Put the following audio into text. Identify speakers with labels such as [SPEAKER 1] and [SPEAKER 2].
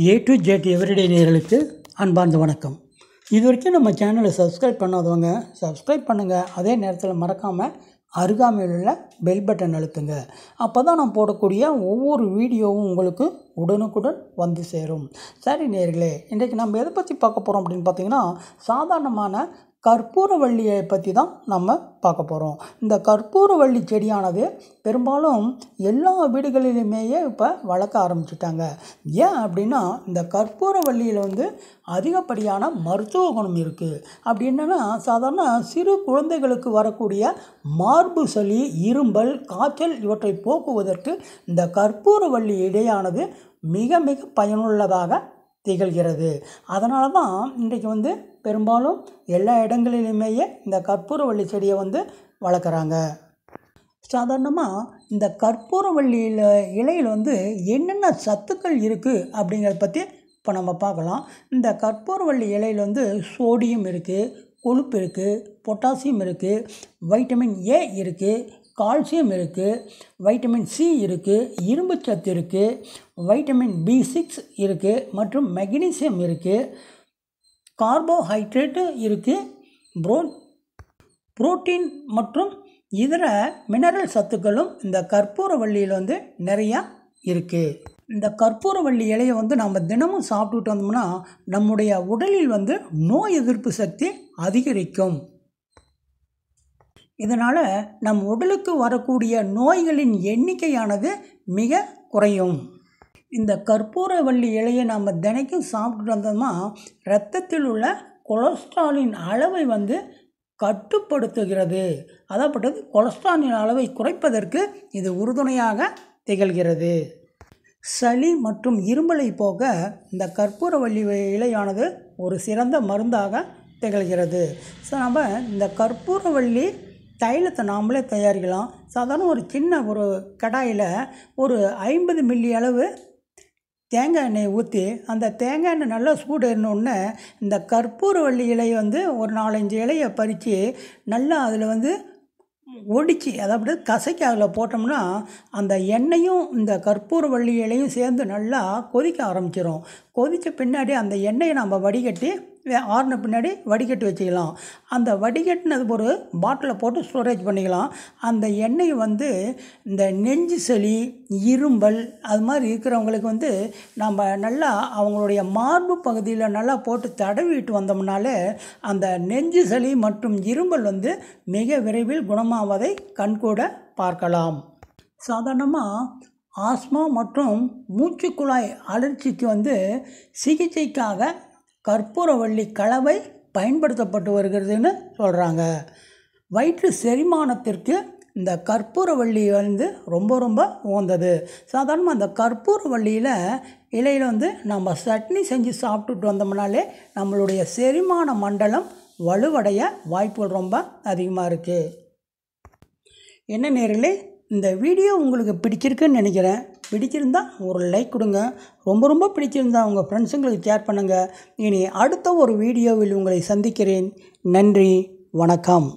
[SPEAKER 1] A to Z everyday நேர்களுக்கு அன்பார்ந்த வணக்கம் இது வரைக்கும் நம்ம சேனலை சப்ஸ்கிரைப் பண்ணாதவங்க சப்ஸ்கிரைப் பண்ணுங்கள் அதே நேரத்தில் மறக்காமல் அருகாமையில் உள்ள பெல் பட்டன் அழுத்துங்க அப்போ தான் நான் போடக்கூடிய ஒவ்வொரு வீடியோவும் உங்களுக்கு உடனுக்குடன் வந்து சேரும் சரி நேர்களே இன்றைக்கு நம்ம எதை பற்றி பார்க்க போகிறோம் அப்படின்னு பார்த்தீங்கன்னா சாதாரணமான கற்பூரவள்ளியை பற்றி தான் நம்ம பார்க்க போகிறோம் இந்த கற்பூரவள்ளி செடியானது பெரும்பாலும் எல்லா வீடுகளிலுமேயே இப்போ வளர்க்க ஆரம்பிச்சிட்டாங்க ஏன் அப்படின்னா இந்த கற்பூரவள்ளியில் வந்து அதிகப்படியான மருத்துவ குணம் இருக்குது அப்படி என்னென்னா சாதாரண சிறு குழந்தைகளுக்கு வரக்கூடிய மார்பு சளி இரும்பல் காய்ச்சல் இவற்றை போக்குவதற்கு இந்த கற்பூரவள்ளி இடையானது மிக மிக பயனுள்ளதாக திகழ்கிறது அதனால தான் இன்றைக்கு வந்து பெரும்பாலும் எல்லா இடங்களிலுமே இந்த கற்பூரவள்ளி செடியை வந்து வளர்க்குறாங்க சாதாரணமாக இந்த கற்பூரவள்ளியில் இலையில் வந்து என்னென்ன சத்துக்கள் இருக்குது அப்படிங்கிறத பற்றி இப்போ நம்ம பார்க்கலாம் இந்த கற்பூரவள்ளி இலையில் வந்து சோடியம் இருக்குது கொழுப்பு இருக்குது பொட்டாசியம் இருக்குது வைட்டமின் ஏ இருக்குது கால்சியம் இருக்குது வைட்டமின் சி இருக்குது இரும்புச்சத்து இருக்குது வைட்டமின் பி சிக்ஸ் இருக்குது மற்றும் மெக்னீசியம் இருக்குது கார்போஹைட்ரேட்டு இருக்குது ப்ரோ புரோட்டீன் மற்றும் இதர மினரல் சத்துக்களும் இந்த கற்பூரவள்ளியில் வந்து நிறையா இருக்குது இந்த கற்பூரவள்ளி இலையை வந்து நம்ம தினமும் சாப்பிட்டுட்டு வந்தோம்னா நம்முடைய உடலில் வந்து நோய் எதிர்ப்பு சக்தி அதிகரிக்கும் இதனால் நம் உடலுக்கு வரக்கூடிய நோய்களின் எண்ணிக்கையானது மிக குறையும் இந்த கற்பூரவள்ளி இலையை நாம் தினைக்கும் சாப்பிட்டு வந்தோம்னா ரத்தத்தில் உள்ள கொலஸ்ட்ராலின் அளவை வந்து கட்டுப்படுத்துகிறது அதாவது கொலஸ்ட்ராலின் அளவை குறைப்பதற்கு இது உறுதுணையாக திகழ்கிறது சளி மற்றும் இருமலை போக இந்த கற்பூரவள்ளி இலையானது ஒரு சிறந்த மருந்தாக திகழ்கிறது ஸோ நம்ம இந்த கற்பூரவள்ளி தைலத்தை நாம்மளே தயாரிக்கலாம் சாதாரண ஒரு சின்ன ஒரு கடாயில் ஒரு ஐம்பது மில்லி அளவு தேங்காய் எண்ணெயை ஊற்றி அந்த தேங்காய் எண்ணெய் நல்லா சூடு சூடுனோடனே இந்த கற்பூரவள்ளி இலையை வந்து ஒரு நாலஞ்சு இலையை பறித்து நல்லா அதில் வந்து ஒடிச்சு அதாவது கசைக்க கசைக்கு அதில் போட்டோம்னா அந்த எண்ணெயும் இந்த கற்பூரவள்ளி இலையும் சேர்ந்து நல்லா கொதிக்க ஆரம்பிச்சிடும் கொதித்த பின்னாடி அந்த எண்ணெயை நம்ம வடிகட்டி ஆறுன பின்னாடி வடிகட்டி வச்சுக்கலாம் அந்த வடிகட்டினது ஒரு பாட்டிலை போட்டு ஸ்டோரேஜ் பண்ணிக்கலாம் அந்த எண்ணெய் வந்து இந்த நெஞ்சு சளி இரும்பல் அது மாதிரி இருக்கிறவங்களுக்கு வந்து நம்ம நல்லா அவங்களுடைய மார்பு பகுதியில் நல்லா போட்டு தடவிட்டு வந்தோம்னாலே அந்த நெஞ்சு சளி மற்றும் இரும்பல் வந்து மிக விரைவில் குணமாவதை கண்கூட பார்க்கலாம் சாதாரணமாக ஆஸ்மா மற்றும் மூச்சுக்குழாய் அலர்ச்சிக்கு வந்து சிகிச்சைக்காக கற்பூரவள்ளி கலவை பயன்படுத்தப்பட்டு வருகிறதுன்னு சொல்கிறாங்க வயிற்று செரிமானத்திற்கு இந்த கற்பூரவள்ளி வந்து ரொம்ப ரொம்ப உகந்தது சாதாரணமாக அந்த கற்பூரவள்ளியில் இலையில் வந்து நம்ம சட்னி செஞ்சு சாப்பிட்டுட்டு வந்தோம்னாலே நம்மளுடைய செரிமான மண்டலம் வலுவடைய வாய்ப்புகள் ரொம்ப அதிகமாக இருக்குது என்ன நேரிலே இந்த வீடியோ உங்களுக்கு பிடிச்சிருக்குன்னு நினைக்கிறேன் பிடிச்சிருந்தால் ஒரு லைக் கொடுங்க ரொம்ப ரொம்ப பிடிச்சிருந்தால் உங்கள் ஃப்ரெண்ட்ஸுங்களுக்கு ஷேர் பண்ணுங்கள் இனி அடுத்த ஒரு வீடியோவில் உங்களை சந்திக்கிறேன் நன்றி வணக்கம்